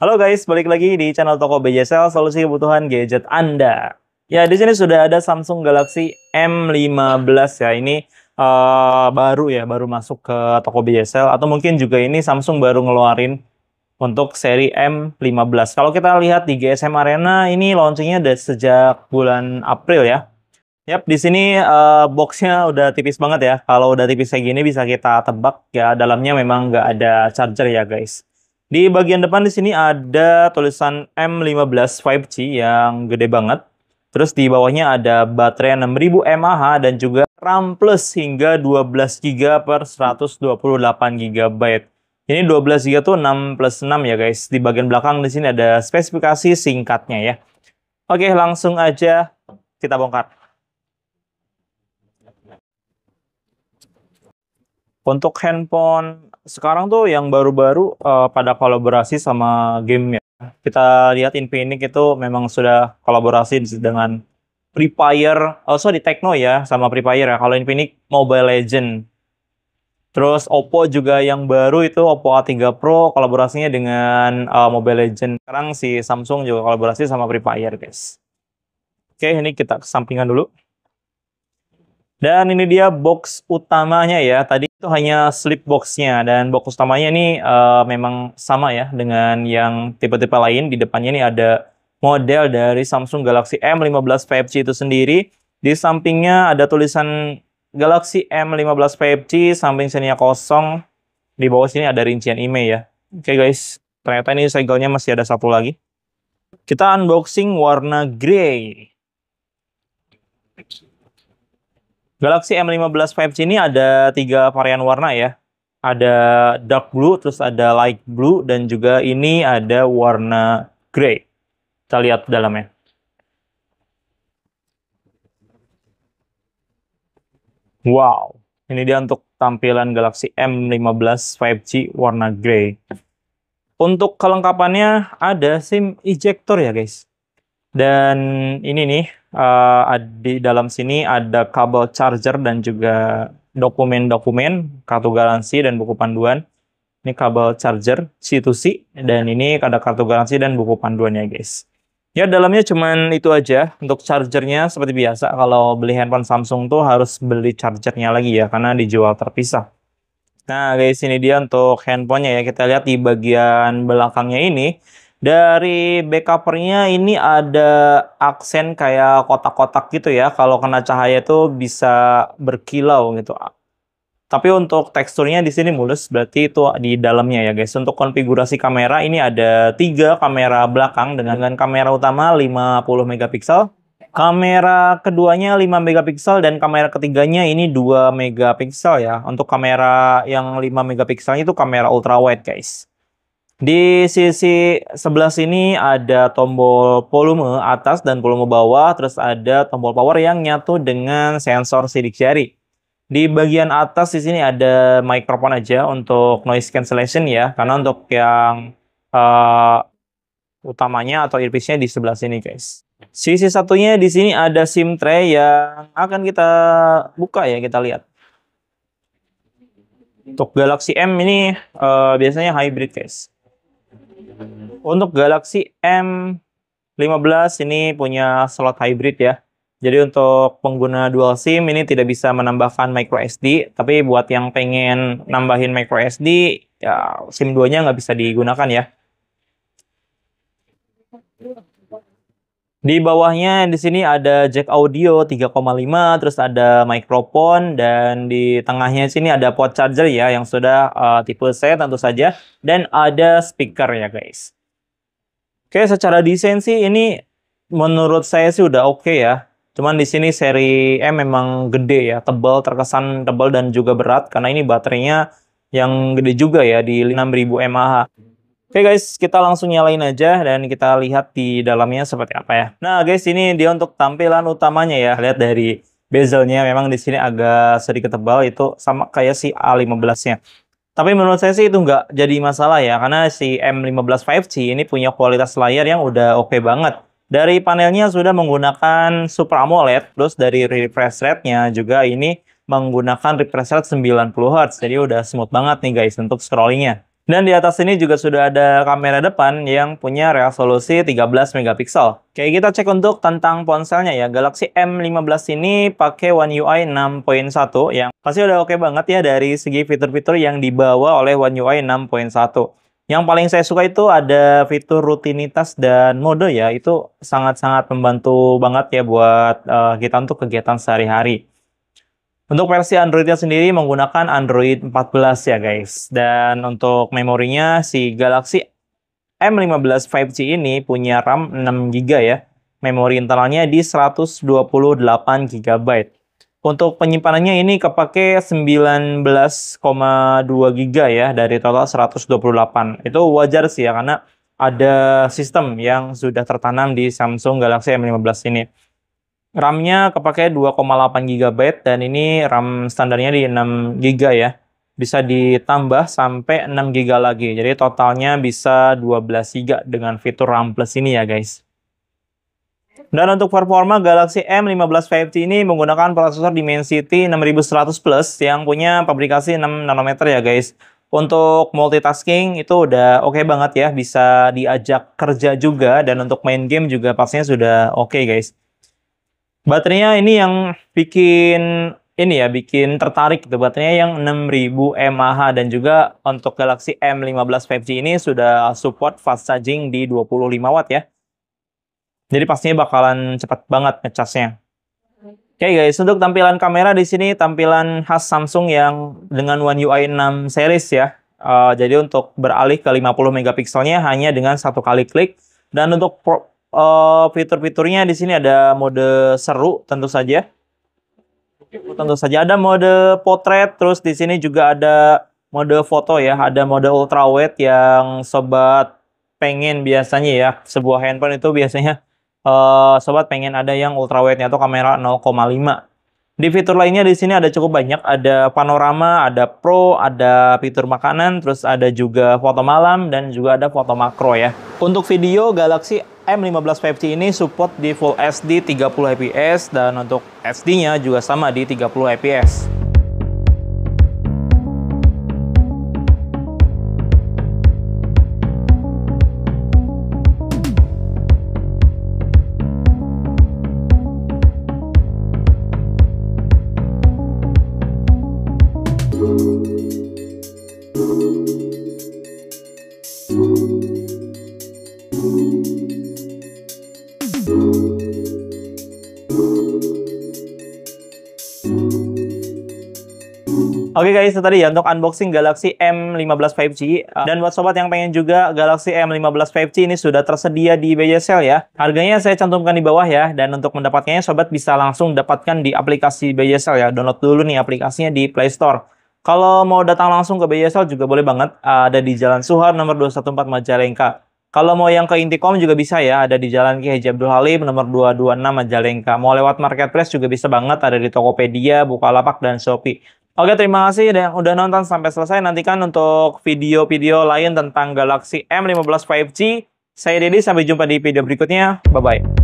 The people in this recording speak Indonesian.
Halo guys, balik lagi di channel Toko BJSL, solusi kebutuhan gadget Anda. Ya, di sini sudah ada Samsung Galaxy M15 ya. Ini uh, baru ya, baru masuk ke Toko BJSL atau mungkin juga ini Samsung baru ngeluarin untuk seri M15. Kalau kita lihat di GSM Arena ini launchingnya udah sejak bulan April ya. Yap, di sini uh, boxnya udah tipis banget ya. Kalau udah tipis kayak gini bisa kita tebak ya dalamnya memang nggak ada charger ya guys. Di bagian depan di sini ada tulisan M15 5G yang gede banget. Terus di bawahnya ada baterai 6000 mAh dan juga RAM plus hingga 12 GB per 128 GB. Ini 12 GB tuh 6 plus 6 ya guys. Di bagian belakang di sini ada spesifikasi singkatnya ya. Oke, langsung aja kita bongkar. Untuk handphone sekarang tuh yang baru-baru uh, pada kolaborasi sama game ya. Kita lihat Infinix itu memang sudah kolaborasi dengan Free Fire, also oh, di Tekno ya sama Free Fire ya. Kalau Infinix Mobile Legend. Terus Oppo juga yang baru itu Oppo A3 Pro kolaborasinya dengan uh, Mobile Legend. Sekarang si Samsung juga kolaborasi sama Free Fire, guys. Oke, ini kita kesampingan dulu. Dan ini dia box utamanya ya. Tadi itu hanya slip boxnya dan box utamanya ini uh, memang sama ya dengan yang tipe-tipe lain. Di depannya ini ada model dari Samsung Galaxy M15 5G itu sendiri. Di sampingnya ada tulisan Galaxy M15 5G, samping sininya kosong. Di bawah sini ada rincian IMEI ya. Oke okay guys, ternyata ini segelnya masih ada satu lagi. Kita unboxing warna grey. Galaxy M15 5G ini ada tiga varian warna ya. Ada dark blue, terus ada light blue, dan juga ini ada warna grey. Kita lihat dalamnya. Wow, ini dia untuk tampilan Galaxy M15 5G warna grey. Untuk kelengkapannya ada SIM ejector ya guys. Dan ini nih uh, di dalam sini ada kabel charger dan juga dokumen-dokumen, kartu garansi dan buku panduan. Ini kabel charger C2C dan ini ada kartu garansi dan buku panduannya guys. Ya dalamnya cuman itu aja untuk chargernya seperti biasa kalau beli handphone Samsung tuh harus beli chargernya lagi ya karena dijual terpisah. Nah guys ini dia untuk handphonenya ya kita lihat di bagian belakangnya ini dari back covernya ini ada aksen kayak kotak-kotak gitu ya. Kalau kena cahaya itu bisa berkilau gitu. Tapi untuk teksturnya di sini mulus, berarti itu di dalamnya ya guys. Untuk konfigurasi kamera ini ada tiga kamera belakang dengan, dengan kamera utama 50 megapiksel, kamera keduanya 5 megapiksel dan kamera ketiganya ini 2 megapiksel ya. Untuk kamera yang 5 megapiksel itu kamera ultra wide guys. Di sisi sebelah sini ada tombol volume atas dan volume bawah, terus ada tombol power yang nyatu dengan sensor sidik jari. Di bagian atas di sini ada microphone aja untuk noise cancellation ya, karena untuk yang uh, utamanya atau earpiece-nya di sebelah sini guys. Sisi satunya di sini ada SIM tray yang akan kita buka ya, kita lihat. Untuk Galaxy M ini uh, biasanya hybrid guys. Untuk Galaxy M15 ini punya slot hybrid ya. Jadi untuk pengguna dual SIM ini tidak bisa menambahkan micro SD, tapi buat yang pengen nambahin micro SD, ya SIM 2-nya nggak bisa digunakan ya. Di bawahnya di sini ada jack audio 3,5, terus ada microphone dan di tengahnya sini ada port charger ya yang sudah uh, tipe C tentu saja dan ada speaker ya guys. Oke, secara desain sih ini menurut saya sih udah oke okay ya. Cuman di sini seri M e memang gede ya, tebal, terkesan tebal dan juga berat karena ini baterainya yang gede juga ya di 6000 mAh. Oke okay guys, kita langsung nyalain aja dan kita lihat di dalamnya seperti apa ya. Nah guys, ini dia untuk tampilan utamanya ya. Lihat dari bezelnya memang di sini agak sedikit tebal itu sama kayak si A15-nya. Tapi menurut saya sih itu nggak jadi masalah ya, karena si M15 5G ini punya kualitas layar yang udah oke okay banget. Dari panelnya sudah menggunakan Super AMOLED, terus dari refresh rate-nya juga ini menggunakan refresh rate 90Hz. Jadi udah smooth banget nih guys untuk scrollingnya. Dan di atas ini juga sudah ada kamera depan yang punya resolusi 13 megapiksel. Oke, kita cek untuk tentang ponselnya ya. Galaxy M15 ini pakai One UI 6.1 yang pasti udah oke banget ya dari segi fitur-fitur yang dibawa oleh One UI 6.1. Yang paling saya suka itu ada fitur rutinitas dan mode ya. Itu sangat-sangat membantu banget ya buat uh, kita untuk kegiatan sehari-hari. Untuk versi Androidnya sendiri menggunakan Android 14 ya guys. Dan untuk memorinya si Galaxy M15 5G ini punya RAM 6GB ya. Memori internalnya di 128GB. Untuk penyimpanannya ini kepake 19,2GB ya dari total 128. Itu wajar sih ya karena ada sistem yang sudah tertanam di Samsung Galaxy M15 ini. RAM-nya kepake 2,8 GB dan ini RAM standarnya di 6 GB ya. Bisa ditambah sampai 6 GB lagi. Jadi totalnya bisa 12 GB dengan fitur RAM Plus ini ya guys. Dan untuk performa Galaxy M1550 ini menggunakan prosesor Dimensity 6100 Plus yang punya pabrikasi 6 nanometer ya guys. Untuk multitasking itu udah oke okay banget ya, bisa diajak kerja juga dan untuk main game juga pastinya sudah oke okay guys. Baterainya ini yang bikin ini ya bikin tertarik gitu baterainya yang 6000 mAh dan juga untuk Galaxy M15 5G ini sudah support fast charging di 25 watt ya. Jadi pastinya bakalan cepat banget ngecasnya. Oke okay guys, untuk tampilan kamera di sini tampilan khas Samsung yang dengan One UI 6 series ya. Uh, jadi untuk beralih ke 50 megapikselnya hanya dengan satu kali klik dan untuk Eh, fitur-fiturnya di sini ada mode seru tentu saja. Tentu saja ada mode potret, terus di sini juga ada mode foto ya, ada mode ultrawide yang sobat pengen biasanya ya, sebuah handphone itu biasanya uh, sobat pengen ada yang ultrawide-nya atau kamera 0,5. Di fitur lainnya di sini ada cukup banyak, ada panorama, ada pro, ada fitur makanan, terus ada juga foto malam dan juga ada foto makro ya. Untuk video Galaxy M1550 ini support di Full SD 30 fps dan untuk SD-nya juga sama di 30 fps. Oke okay guys, itu tadi ya untuk unboxing Galaxy M15 5G. Iya. Dan buat sobat yang pengen juga Galaxy M15 5G ini sudah tersedia di eBay ya. Harganya saya cantumkan di bawah ya. Dan untuk mendapatkannya sobat bisa langsung dapatkan di aplikasi eBay ya. Download dulu nih aplikasinya di Play Store. Kalau mau datang langsung ke BSL juga boleh banget, ada di Jalan Suhar nomor 214 Majalengka. Kalau mau yang ke Intikom juga bisa ya, ada di Jalan Ki Haji Abdul Halim nomor 226 Majalengka. Mau lewat marketplace juga bisa banget, ada di Tokopedia, Bukalapak, dan Shopee. Oke, terima kasih yang udah nonton sampai selesai. Nantikan untuk video-video lain tentang Galaxy M15 5G. Saya Deddy, sampai jumpa di video berikutnya. Bye-bye.